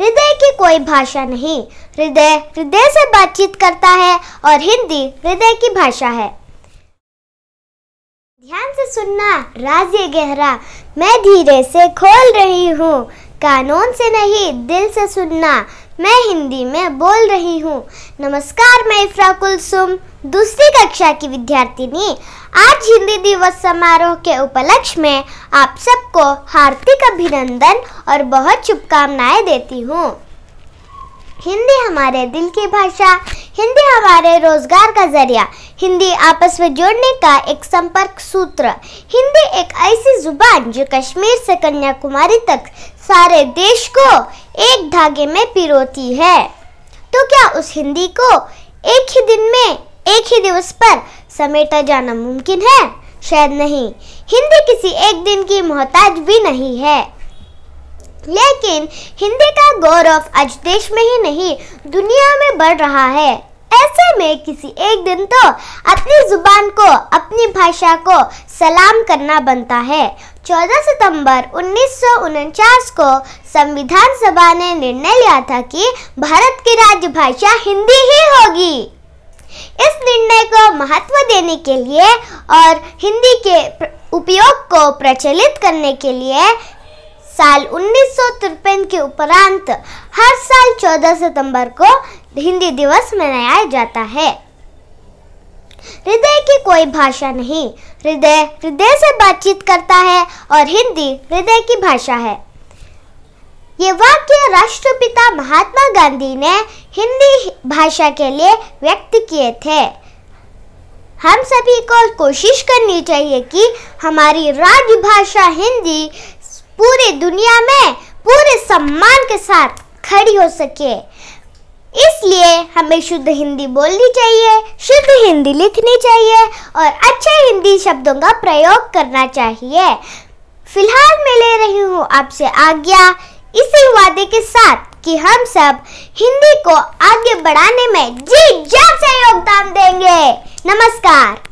हृदय की कोई भाषा नहीं हृदय हृदय से बातचीत करता है और हिंदी हृदय की भाषा है ध्यान से सुनना राज्य गहरा मैं धीरे से खोल रही हूँ कानून से नहीं दिल से सुनना मैं हिंदी में बोल रही हूँ नमस्कार मैं इफ्रा कुलसुम दूसरी कक्षा की विद्यार्थिनी आज हिंदी दिवस समारोह के उपलक्ष्य में आप सबको हार्दिक अभिनंदन और बहुत शुभकामनाएं देती हूँ हिंदी हमारे दिल की भाषा हिंदी हमारे रोजगार का जरिया हिंदी आपस में जोड़ने का एक संपर्क सूत्र हिंदी एक ऐसी जुबान जो कश्मीर से कन्याकुमारी तक सारे देश को एक धागे में पिरोती है तो क्या उस हिंदी को एक ही दिन में एक ही दिवस पर समेटा जाना मुमकिन है शायद नहीं हिंदी किसी एक दिन की मोहताज भी नहीं है लेकिन हिंदी का गौरव आज देश में ही नहीं दुनिया में बढ़ रहा है ऐसे में किसी एक दिन तो अपनी जुबान को अपनी भाषा को सलाम करना बनता है 14 सितंबर उन्नीस को संविधान सभा ने निर्णय लिया था कि भारत की राजभाषा हिंदी ही होगी इस निर्णय को महत्व देने के लिए और हिंदी के उपयोग को प्रचलित करने के लिए साल उन्नीस के उपरांत हर साल 14 सितंबर को हिंदी दिवस मनाया जाता है हृदय की कोई भाषा नहीं हृदय हृदय से बातचीत करता है और हिंदी हृदय की भाषा है ये वाक्य राष्ट्रपिता महात्मा गांधी ने हिंदी भाषा के लिए व्यक्त किए थे हम सभी को कोशिश करनी चाहिए कि हमारी राजभाषा हिंदी पूरी दुनिया में पूरे सम्मान के साथ खड़ी हो सके इसलिए हमें शुद्ध हिंदी बोलनी चाहिए शुद्ध हिंदी लिखनी चाहिए और अच्छे हिंदी शब्दों का प्रयोग करना चाहिए फिलहाल मैं ले रही हूँ आपसे आज्ञा इसी वादे के साथ कि हम सब हिंदी को आगे बढ़ाने में जी जान से योगदान देंगे नमस्कार